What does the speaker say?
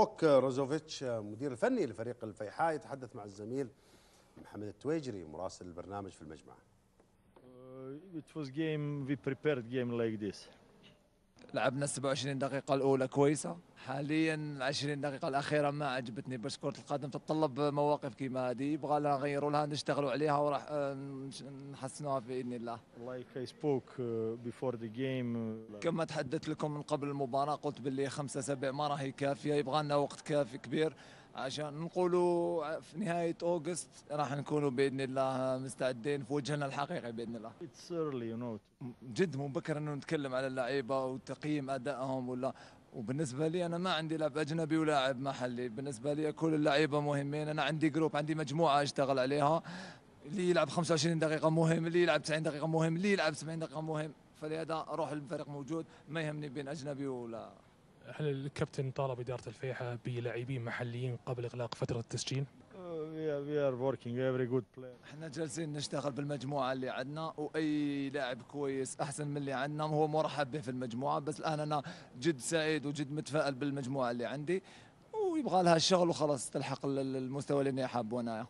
بوك روزوفيتش مدير الفني لفريق الفيحاء يتحدث مع الزميل محمد التويجري مراسل البرنامج في المجمع. Uh, it was game we prepared game like this. لعبنا 27 دقيقة الأولى كويسة حاليا ال 20 دقيقة الأخيرة ما عجبتني باش كرة القدم تتطلب مواقف كيما هذه يبغى لها نغيروا لها نشتغلوا عليها وراح آه، نحسنوها بإذن الله. Like I spoke آه، before the game. آه، كما تحدثت لكم من قبل المباراة قلت باللي خمسة سبع ما راهي كافية يبغى لنا وقت كافي كبير عشان نقولوا في نهاية أوغست راح نكونوا بإذن الله مستعدين في وجهنا الحقيقي بإذن الله جد مبكر أنه نتكلم على اللعيبة وتقييم أدائهم ولا وبالنسبة لي أنا ما عندي لاعب أجنبي ولاعب محلي بالنسبة لي كل اللعيبة مهمين أنا عندي جروب عندي مجموعة أشتغل عليها اللي يلعب 25 دقيقة مهم اللي يلعب 90 دقيقة مهم اللي يلعب 70 دقيقة مهم فلهذا روح الفريق موجود ما يهمني بين أجنبي ولا هل الكابتن طالب إدارة الفيحة بلاعبين محليين قبل إغلاق فترة التسجيل؟ uh, احنا جالسين نشتغل بالمجموعه اللي عندنا واي لاعب كويس احسن من اللي عندنا هو مرحب به في المجموعه بس الان انا جد سعيد وجد متفائل بالمجموعه اللي عندي ويبغى لها الشغل وخلاص تلحق المستوى اللي انا حاب وانا